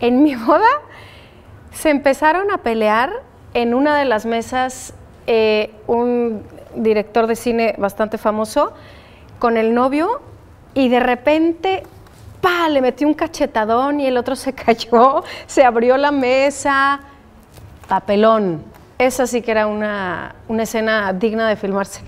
en mi boda se empezaron a pelear en una de las mesas eh, un director de cine bastante famoso con el novio y de repente pa le metió un cachetadón y el otro se cayó, se abrió la mesa, papelón. Esa sí que era una, una escena digna de filmarse.